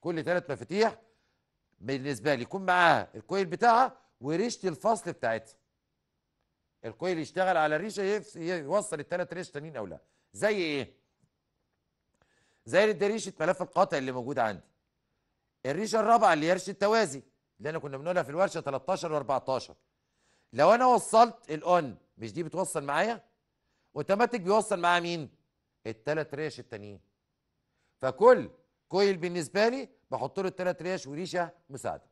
كل ثلاث مفاتيح بالنسبه لي يكون معاها الكويل بتاعها وريشه الفصل بتاعتها الكويل يشتغل على ريشه يوصل الثلاث ريش تانيين او لا زي ايه زي ريشه ملف القطع اللي موجود عندي الريشه الرابعه اللي هي ريشه التوازي اللي انا كنا بنقولها في الورشه 13 و14 لو انا وصلت الاون مش دي بتوصل معايا اوتوماتيك بيوصل معايا مين الثلاث ريش التانيين فكل كويل بالنسبه لي بحط له الثلاث ريش وريشه مساعده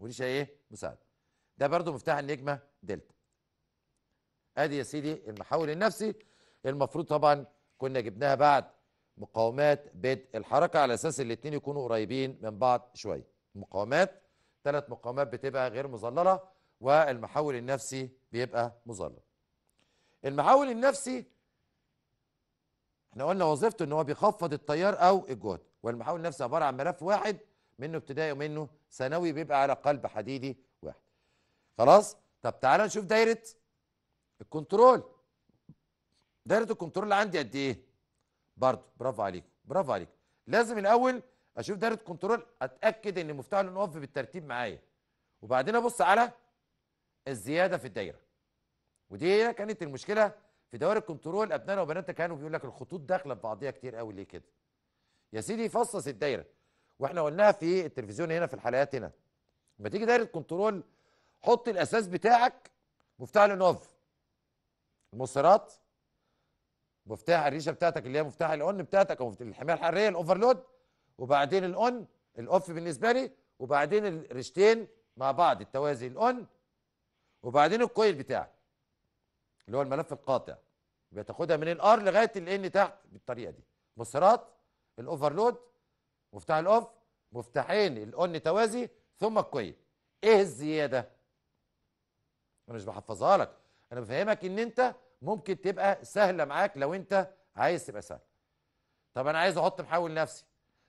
وريشه ايه مساعده ده برضو مفتاح النجمه دلتا ادي يا سيدي المحول النفسي المفروض طبعا كنا جبناها بعد مقاومات بدء الحركه على اساس الاثنين يكونوا قريبين من بعض شويه مقاومات ثلاث مقاومات بتبقى غير مظلله والمحول النفسي بيبقى مظلل المحول النفسي احنا قلنا وظيفته ان هو بيخفض التيار او الجهد والمحول النفسي عباره عن ملف واحد منه ابتدائي ومنه ثانوي بيبقى على قلب حديدي خلاص طب تعالى نشوف دايره الكنترول دايره الكنترول عندي قد ايه برضو برافو عليك برافو عليك لازم الاول اشوف دايره كنترول اتاكد ان مفتاح الان اوف بالترتيب معايا وبعدين ابص على الزياده في الدايره ودي هي كانت المشكله في دوائر الكنترول ابنائنا وبناتنا كانوا بيقول لك الخطوط داخله في بعضيها كتير قوي ليه كده يا سيدي فصص الدايره واحنا قلناها في التلفزيون هنا في الحلقات هنا لما تيجي دايره كنترول حط الاساس بتاعك مفتاح لينوف المصيرات مفتاح الريشه بتاعتك اللي هي مفتاح الاون بتاعتك او الحمايه الحراريه الاوفرلود وبعدين الاون الاوف بالنسبه لي وبعدين الريشتين مع بعض التوازي الاون وبعدين الكويل بتاعك اللي هو الملف القاطع بتاخدها من الار لغايه الان تحت بالطريقه دي مصيرات الاوفرلود مفتاح الاوف مفتاحين الاون توازي ثم الكويل ايه الزياده انا مش بحفظها لك انا بفهمك ان انت ممكن تبقى سهله معاك لو انت عايز تبقى سهل طب انا عايز احط محول نفسي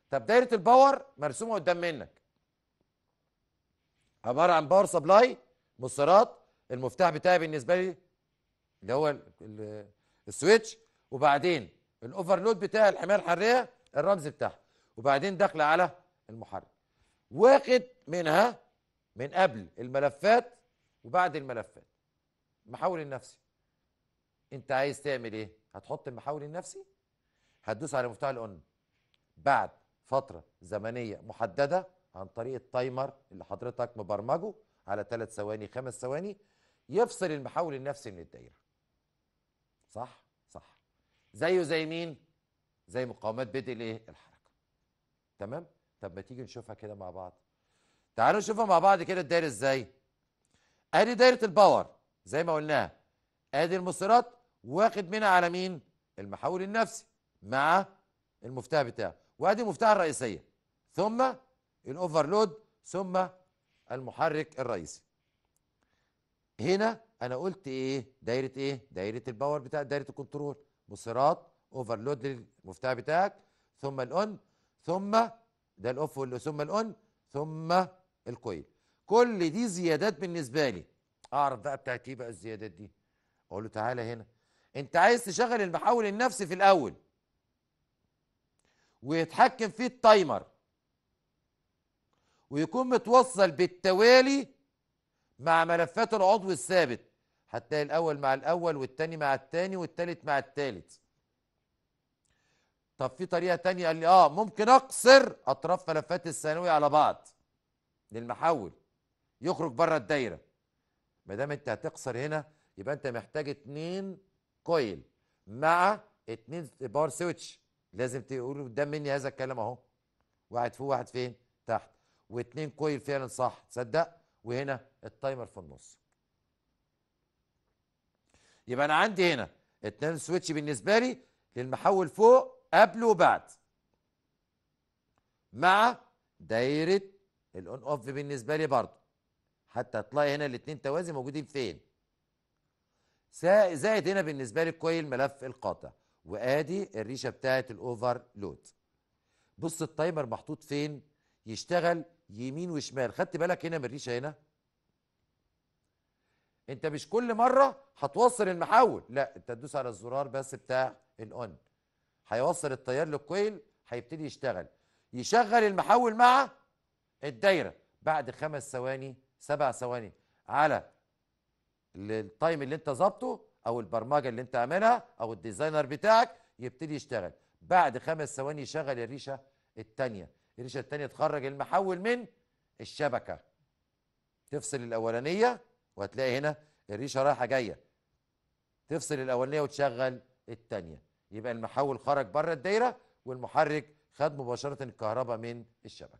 طب دايره الباور مرسومه قدام منك عباره عن باور سبلاي مسارات المفتاح بتاعي بالنسبه لي اللي هو السويتش وبعدين الاوفرلود بتاع الحمايه الحراريه الرمز بتاعها وبعدين داخله على المحرك واخد منها من قبل الملفات وبعد الملفات المحاول النفسي انت عايز تعمل ايه هتحط المحاول النفسي هتدوس على مفتاح الاون بعد فتره زمنيه محدده عن طريق التايمر اللي حضرتك مبرمجه على ثلاث ثواني خمس ثواني يفصل المحاول النفسي من الدائره صح صح زيه زي مين زي مقاومات بدء الايه الحركه تمام طب ما تيجي نشوفها كده مع بعض تعالوا نشوفها مع بعض كده الدائره ازاي ادي دايره الباور زي ما قلناها ادي المصيرات واخد منها على مين المحول النفسي مع المفتاح بتاعه وادي المفتاح الرئيسيه ثم الاوفرلود ثم المحرك الرئيسي هنا انا قلت ايه دايره ايه دايره الباور بتاع دايره الكنترول مصيرات اوفرلود للمفتاح بتاعك ثم الاون ثم ده الاوف ثم الاون ثم الكويل كل دي زيادات بالنسبه لي اعرف بقى بتاعت ايه بقى الزيادات دي اقول له تعالى هنا انت عايز تشغل المحول النفسي في الاول ويتحكم فيه التايمر ويكون متوصل بالتوالي مع ملفات العضو الثابت هتلاقي الاول مع الاول والتاني مع التاني والتالت مع التالت طب في طريقه تانية قال لي اه ممكن اقصر اطراف ملفات الثانويه على بعض للمحول يخرج بره الدايره ما دام انت هتقصر هنا يبقى انت محتاج اتنين كويل مع اتنين باور سويتش لازم تقول قدام مني هذا الكلام اهو واحد فوق واحد فين تحت واتنين كويل فعلا صح تصدق وهنا التايمر في النص يبقى انا عندي هنا اتنين سويتش بالنسبه لي للمحول فوق قبل وبعد مع دايره الاون اوف بالنسبه لي برضه حتى هتلاقي هنا الاثنين توازي موجودين فين زائد هنا بالنسبه لك الكويل ملف القاطع وادي الريشه بتاعه الاوفر لود بص التايمر محطوط فين يشتغل يمين وشمال خدت بالك هنا من الريشه هنا انت مش كل مره هتوصل المحول لا انت تدوس على الزرار بس بتاع الاون هيوصل التيار للكويل هيبتدي يشتغل يشغل المحول مع الدايره بعد خمس ثواني سبع ثواني على التايم اللي انت ظابطه او البرمجه اللي انت عاملها او الديزاينر بتاعك يبتدي يشتغل بعد خمس ثواني يشغل الريشه الثانيه الريشه الثانيه تخرج المحول من الشبكه تفصل الاولانيه وهتلاقي هنا الريشه رايحه جايه تفصل الاولانيه وتشغل الثانيه يبقى المحول خرج بره الدايره والمحرك خد مباشره الكهرباء من الشبكه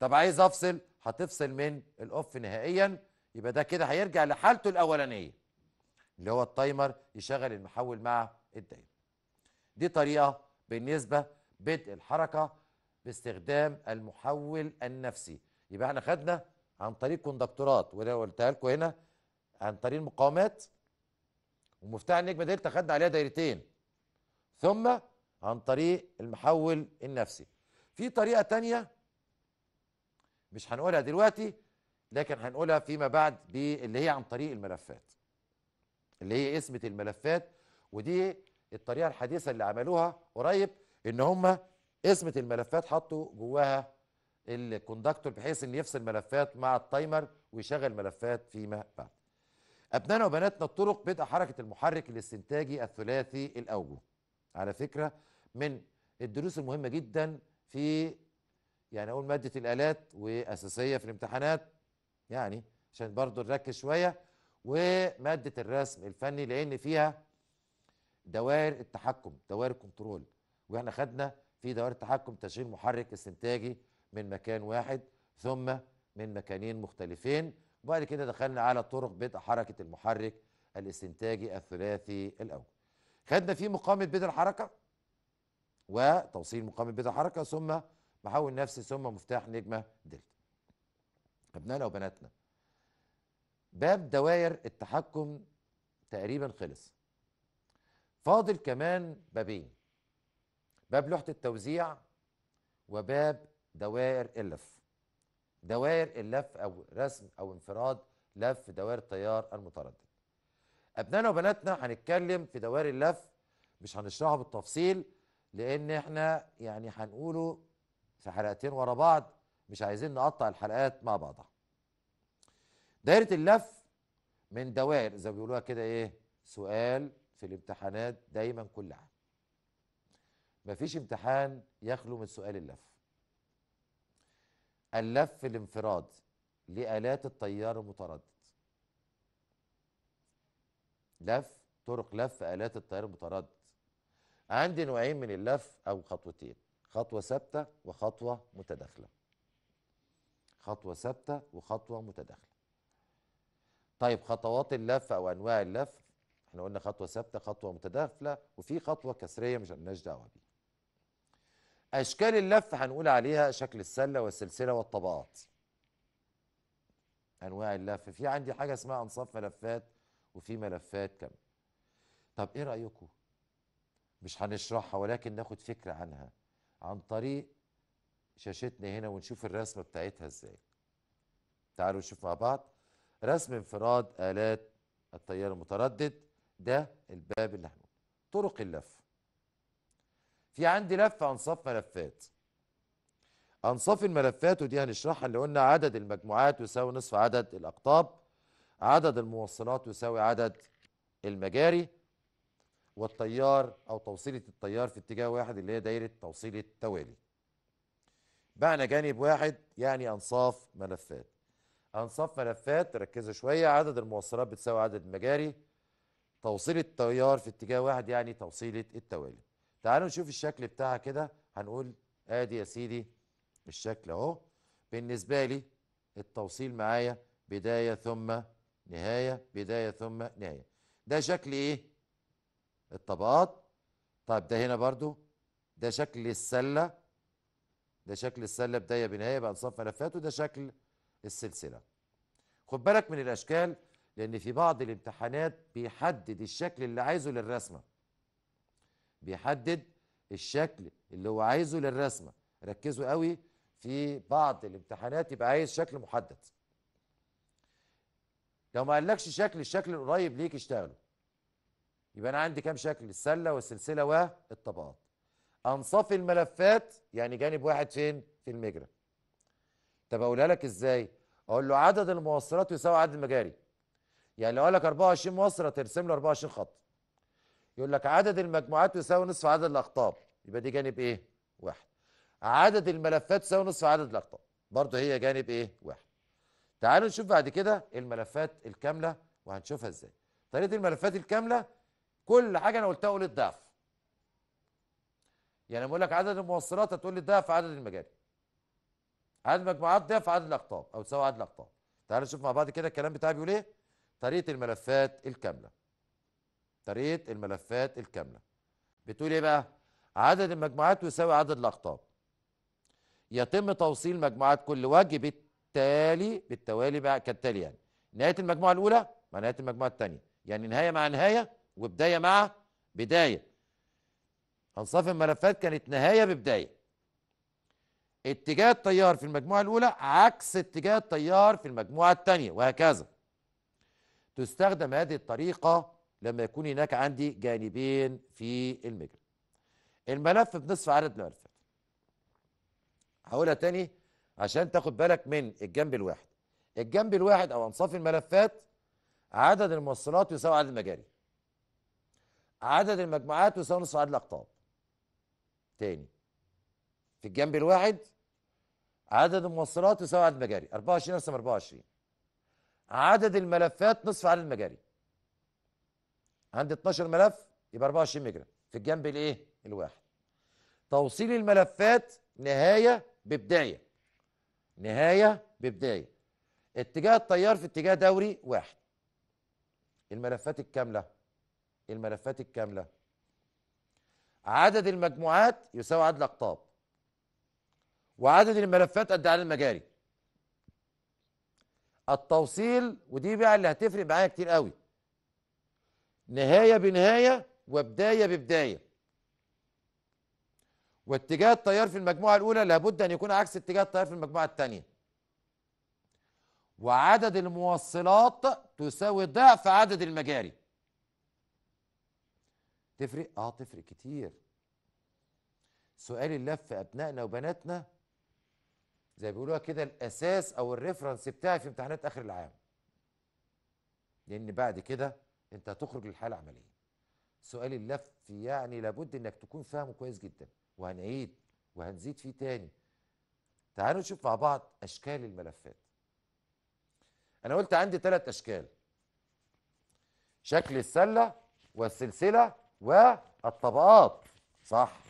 طب عايز افصل هتفصل من الاوف نهائيا يبقى ده كده هيرجع لحالته الاولانيه اللي هو التايمر يشغل المحول مع الدايره دي طريقه بالنسبه بدء الحركه باستخدام المحول النفسي يبقى احنا خدنا عن طريق كوندكتورات وده قلتها لكم هنا عن طريق المقاومات ومفتاح النجمه دلتا خدنا عليها دايرتين ثم عن طريق المحول النفسي في طريقه ثانيه مش هنقولها دلوقتي لكن هنقولها فيما بعد اللي هي عن طريق الملفات اللي هي اسمة الملفات ودي الطريقة الحديثة اللي عملوها قريب ان هم اسمة الملفات حطوا جواها الكوندكتور بحيث ان يفصل ملفات مع التايمر ويشغل ملفات فيما بعد أبنائنا وبناتنا الطرق بدء حركة المحرك الاستنتاجي الثلاثي الأوجه على فكرة من الدروس المهمة جدا في يعني اقول ماده الالات واساسيه في الامتحانات يعني عشان برضو نركز شويه وماده الرسم الفني لان فيها دوائر التحكم دوائر الكنترول واحنا خدنا في دوائر التحكم تشغيل محرك استنتاجي من مكان واحد ثم من مكانين مختلفين وبعد كده دخلنا على طرق بدء حركه المحرك الاستنتاجي الثلاثي الاول خدنا فيه مقاومه بدء الحركه وتوصيل مقاومه بدء الحركه ثم محول نفسي ثم مفتاح نجمة دلتا أبنائنا وبناتنا باب دوائر التحكم تقريبا خلص فاضل كمان بابين باب لوحة التوزيع وباب دوائر اللف دوائر اللف أو رسم أو انفراد لف دوائر التيار المتردد أبنائنا وبناتنا هنتكلم في دوائر اللف مش هنشرحه بالتفصيل لأن احنا يعني هنقوله في حلقتين ورا بعض مش عايزين نقطع الحلقات مع بعضها دايرة اللف من دوائر زي ما بيقولوها كده ايه سؤال في الامتحانات دايما كل عام مفيش امتحان يخلو من سؤال اللف اللف الانفراد لآلات التيار المتردد لف طرق لف آلات التيار المتردد عندي نوعين من اللف أو خطوتين خطوة ثابتة وخطوة متداخلة خطوة ثابتة وخطوة متداخلة طيب خطوات اللف أو أنواع اللف احنا قلنا خطوة ثابتة خطوة متداخلة وفي خطوة كسرية مش مالناش دعوة بيها أشكال اللف هنقول عليها شكل السلة والسلسلة والطبقات أنواع اللف في عندي حاجة اسمها أنصاف ملفات وفي ملفات كم طب إيه رأيكم مش هنشرحها ولكن ناخد فكرة عنها عن طريق شاشتنا هنا ونشوف الرسمه بتاعتها ازاي تعالوا نشوف مع بعض رسم انفراد الات التيار المتردد ده الباب اللي هنقول طرق اللف في عندي لفه انصاف ملفات انصاف الملفات ودي هنشرحها اللي قلنا عدد المجموعات يساوي نصف عدد الاقطاب عدد الموصلات يساوي عدد المجاري والتيار أو توصيلة التيار في اتجاه واحد اللي هي دايرة توصيلة التوالي. معنى جانب واحد يعني أنصاف ملفات أنصاف ملفات ركزوا شوية عدد الموصلات بتساوي عدد المجاري توصيلة التيار في اتجاه واحد يعني توصيلة التوالي تعالوا نشوف الشكل بتاعها كده هنقول ادي يا سيدي الشكل اهو بالنسبة لي التوصيل معايا بداية ثم نهاية بداية ثم نهاية ده شكل ايه الطبقات طيب ده هنا برضو ده شكل السله ده شكل السله بدايه بنهايه بانصاف ملفات وده شكل السلسله خد بالك من الاشكال لان في بعض الامتحانات بيحدد الشكل اللي عايزه للرسمه بيحدد الشكل اللي هو عايزه للرسمه ركزوا قوي في بعض الامتحانات يبقى عايز شكل محدد لو ما قالكش شكل الشكل القريب ليك اشتغله يبقى انا عندي كام شكل السله والسلسله والطبقات انصاف الملفات يعني جانب واحد فين في المجرى طب اقولها لك ازاي اقول له عدد المواصلات يساوي عدد المجاري يعني لو قال لك 24 مواصله ترسم له 24 خط يقول لك عدد المجموعات يساوي نصف عدد الاقطاب يبقى دي جانب ايه واحد عدد الملفات يساوي نصف عدد الاقطاب برضه هي جانب ايه واحد تعالوا نشوف بعد كده الملفات الكامله وهنشوفها ازاي طريقه الملفات الكامله كل حاجه انا قلتها قول الضعف يعني بقول لك عدد الموصلات هتقول لي الضعف عدد المجاري عدد المجموعات ضعف عدد الاقطاب او تساوي عدد الاقطاب تعالوا نشوف مع بعض كده الكلام بتاعي بيقول ايه طريقه الملفات الكامله طريقه الملفات الكامله بتقول ايه بقى عدد المجموعات يساوي عدد الاقطاب يتم توصيل مجموعات كل وجه بالتالي بالتوالي بقى كالتالي يعني نهايه المجموعه الاولى مع نهايه المجموعه الثانيه يعني نهايه مع نهايه وبدايه مع بدايه أنصاف الملفات كانت نهايه ببدايه اتجاه التيار في المجموعه الاولى عكس اتجاه التيار في المجموعه الثانيه وهكذا تستخدم هذه الطريقه لما يكون هناك عندي جانبين في المجرى الملف بنصف عدد الملفات هقولها تاني عشان تاخد بالك من الجنب الواحد الجنب الواحد او انصاف الملفات عدد الموصلات يساوي عدد المجاري عدد المجموعات يساوي نصف عدد الاقطاب تاني في الجنب الواحد عدد الموصلات يساوي عدد المجاري 24 ارسم 24 عدد الملفات نصف عدد المجاري عندي 12 ملف يبقى 24 مجرى في الجنب الايه الواحد توصيل الملفات نهايه ببدايه نهايه ببدايه اتجاه التيار في اتجاه دوري واحد الملفات الكامله الملفات الكاملة عدد المجموعات يساوي عدد الأقطاب وعدد الملفات قد إيه عدد المجاري التوصيل ودي بقى اللي هتفرق معايا كتير قوي نهاية بنهاية وبداية ببداية واتجاه التيار في المجموعة الأولى لابد أن يكون عكس اتجاه التيار في المجموعة الثانية وعدد الموصلات تساوي ضعف عدد المجاري تفرق اه تفرق كتير سؤال اللف ابنائنا وبناتنا زي بيقولوها كده الاساس او الريفرنس بتاعي في امتحانات اخر العام لان بعد كده انت هتخرج للحاله العمليه سؤال اللف يعني لابد انك تكون فاهمه كويس جدا وهنعيد وهنزيد فيه تاني تعالوا نشوف مع بعض اشكال الملفات انا قلت عندي ثلاث اشكال شكل السله والسلسله والطبقات صح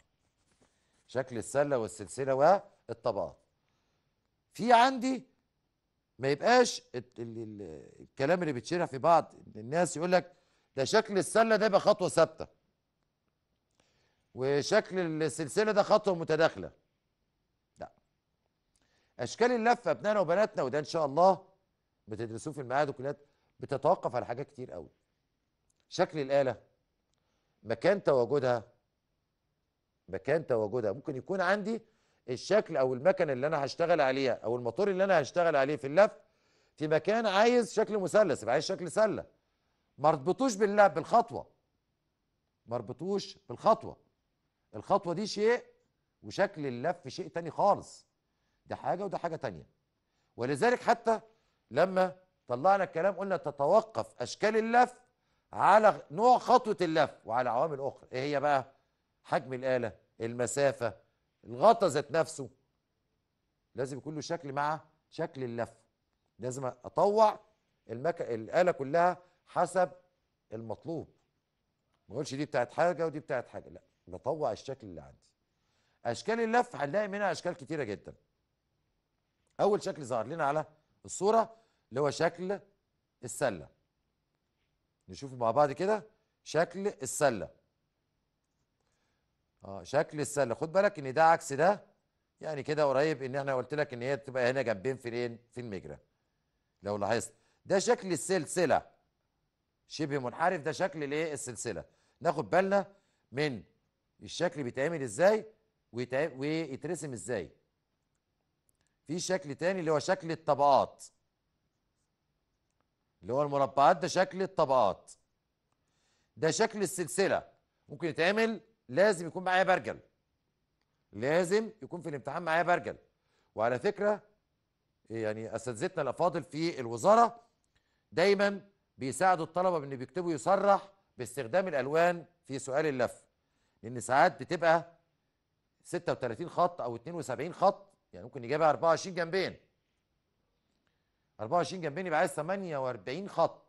شكل السلة والسلسلة والطبقات في عندي ما يبقاش الكلام اللي بتشيرها في بعض الناس يقول لك ده شكل السلة ده يبقى خطوة ثابتة وشكل السلسلة ده خطوة متداخلة لا أشكال اللفة أبنائنا وبناتنا وده إن شاء الله بتدرسوه في المعاهد وكليات بتتوقف على حاجات كتير قوي شكل الآلة مكان تواجدها مكان تواجدها ممكن يكون عندي الشكل او المكنه اللي انا هشتغل عليها او الموتور اللي انا هشتغل عليه في اللف في مكان عايز شكل مثلث يبقى عايز شكل سله ما اربطوش باللعب بالخطوه ما اربطوش بالخطوه الخطوه دي شيء وشكل اللف شيء تاني خالص ده حاجه وده حاجه تانيه ولذلك حتى لما طلعنا الكلام قلنا تتوقف اشكال اللف على نوع خطوة اللف وعلى عوامل أخرى إيه هي بقى حجم الآلة المسافة الغطا ذات نفسه لازم يكون له شكل مع شكل اللف لازم أطوع المك... الآلة كلها حسب المطلوب ما اقولش دي بتاعت حاجة ودي بتاعت حاجة لا بطوع الشكل اللي عندي أشكال اللف هنلاقي منها أشكال كتيرة جدا أول شكل ظهر لنا على الصورة اللي هو شكل السلة نشوف مع بعض كده شكل السله اه شكل السله خد بالك ان ده عكس ده يعني كده قريب ان احنا قلت لك ان هي بتبقى هنا جنبين فين في المجرى لو لاحظت ده شكل السلسله شبه منحرف ده شكل الايه السلسله ناخد بالنا من الشكل بيتعمل ازاي ويترسم ازاي في شكل تاني اللي هو شكل الطبقات اللي هو المربعات ده شكل الطبقات ده شكل السلسله ممكن يتعمل لازم يكون معايا برجل لازم يكون في الامتحان معايا برجل وعلى فكره يعني اساتذتنا الافاضل في الوزاره دايما بيساعدوا الطلبه بان بيكتبوا يصرح باستخدام الالوان في سؤال اللف لان ساعات بتبقى 36 خط او 72 خط يعني ممكن يجيبها 24 جنبين 24 جنبين يبقى عايز 48 خط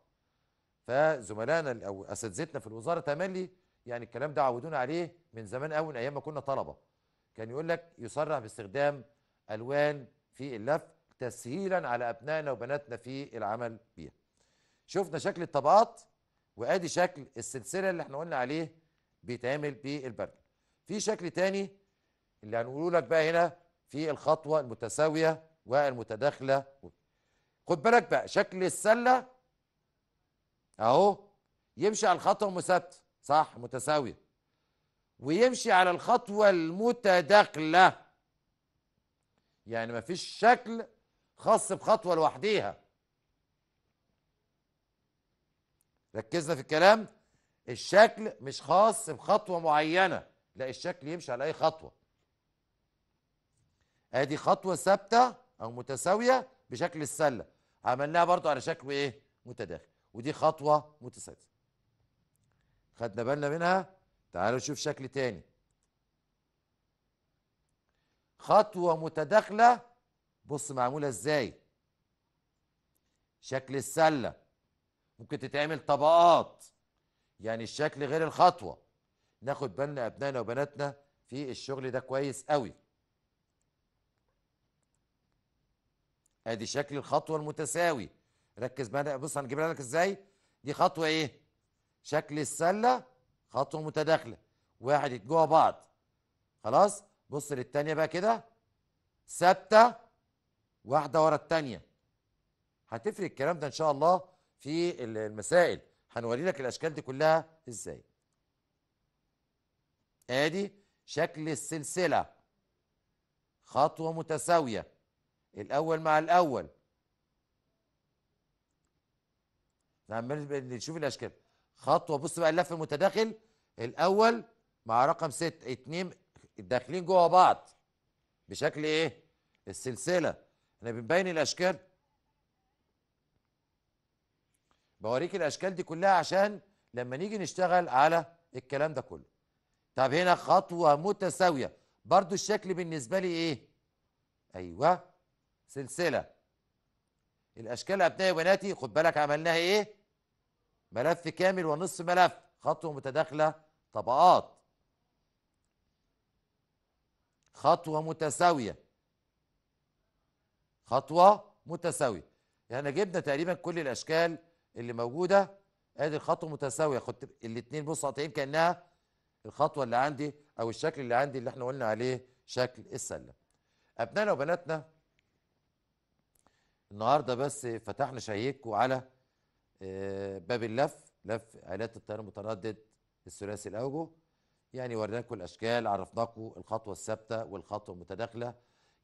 فزملائنا او اساتذتنا في الوزاره تملي يعني الكلام ده عودونا عليه من زمان قوي من ايام ما كنا طلبه كان يقول لك يصرح باستخدام الوان في اللف تسهيلا على ابنائنا وبناتنا في العمل بيها شفنا شكل الطبقات وادي شكل السلسله اللي احنا قلنا عليه بيتعمل بالبرد في شكل تاني اللي هنقوله لك بقى هنا في الخطوه المتساويه والمتداخله خد بالك بقى شكل السله اهو يمشي على الخطوه المثابته صح متساويه ويمشي على الخطوه المتداخله يعني مفيش شكل خاص بخطوه لوحديها ركزنا في الكلام الشكل مش خاص بخطوه معينه لا الشكل يمشي على اي خطوه ادي خطوه ثابته او متساويه بشكل السله عملناها برضو على شكل ايه متداخل ودي خطوه متسلسله خدنا بالنا منها تعالوا نشوف شكل تاني خطوه متداخله بص معموله ازاي شكل السله ممكن تتعمل طبقات يعني الشكل غير الخطوه ناخد بالنا ابنائنا وبناتنا في الشغل ده كويس قوي ادي شكل الخطوه المتساوي ركز بقى بص هنجيبها لك ازاي دي خطوه ايه شكل السله خطوه متداخله واحد جوه بعض خلاص بص للتانيه بقى كده ثابته واحده ورا التانيه هتفرق الكلام ده ان شاء الله في المسائل هنوري لك الاشكال دي كلها ازاي ادي شكل السلسله خطوه متساويه الاول مع الاول عمال نشوف الاشكال خطوه بص بقى اللف المتداخل الاول مع رقم 6 اتنين داخلين جوه بعض بشكل ايه السلسله احنا بنبين الاشكال بوريك الاشكال دي كلها عشان لما نيجي نشتغل على الكلام ده كله طب هنا خطوه متساويه برضو الشكل بالنسبه لي ايه ايوه سلسلة الأشكال أبنائي وبناتي خد بالك عملناها إيه؟ ملف كامل ونصف ملف خطوة متداخلة طبقات خطوة متساوية خطوة متساوية يعني جبنا تقريبا كل الأشكال اللي موجودة ادي الخطوة متساوية خد الاتنين بص قاطعين كأنها الخطوة اللي عندي أو الشكل اللي عندي اللي احنا قلنا عليه شكل السلة أبنائنا وبناتنا النهارده بس فتحنا شيكوا على آه، باب اللف لف آلات التيار المتردد الثلاثي الأوجه يعني وريناكم الأشكال عرفناكم الخطوة الثابتة والخطوة المتداخلة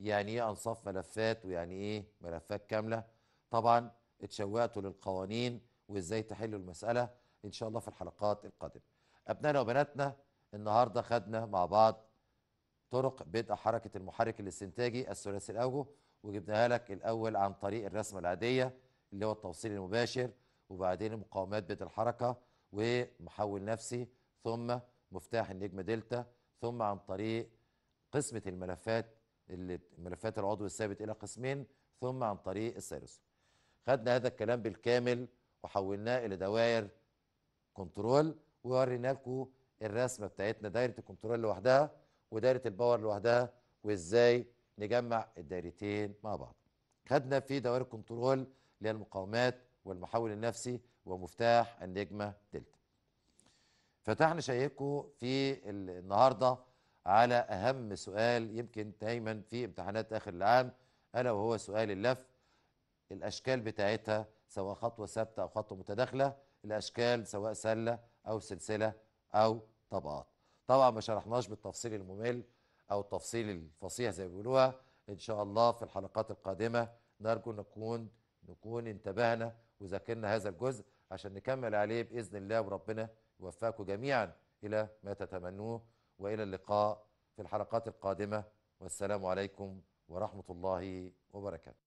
يعني إيه أنصاف ملفات ويعني إيه ملفات كاملة طبعا اتشوقتوا للقوانين وإزاي تحلوا المسألة إن شاء الله في الحلقات القادمة أبنائنا وبناتنا النهارده خدنا مع بعض طرق بدء حركة المحرك الاستنتاجي الثلاثي الأوجه وجبناها لك الاول عن طريق الرسمه العاديه اللي هو التوصيل المباشر وبعدين المقاومات بيت الحركه ومحول نفسي ثم مفتاح النجم دلتا ثم عن طريق قسمه الملفات اللي ملفات العضو الثابت الى قسمين ثم عن طريق السيروس خدنا هذا الكلام بالكامل وحولناه الى دوائر كنترول وورينا لكم الرسمه بتاعتنا دايره الكنترول لوحدها ودايره الباور لوحدها وازاي نجمع الدايرتين مع بعض خدنا في دوائر الكنترول اللي هي المقاومات والمحول النفسي ومفتاح النجمة دلتا فتحنا شايفكم في النهاردة على أهم سؤال يمكن دايما في امتحانات آخر العام ألا وهو سؤال اللف الأشكال بتاعتها سواء خطوة ثابتة أو خطوة متداخلة الأشكال سواء سلة أو سلسلة أو طبقات طبعا ما شرحناش بالتفصيل الممل أو التفصيل الفصيح زي ما بيقولوها إن شاء الله في الحلقات القادمة نرجو نكون نكون انتبهنا وذاكرنا هذا الجزء عشان نكمل عليه بإذن الله وربنا يوفقكم جميعا إلى ما تتمنوه وإلى اللقاء في الحلقات القادمة والسلام عليكم ورحمة الله وبركاته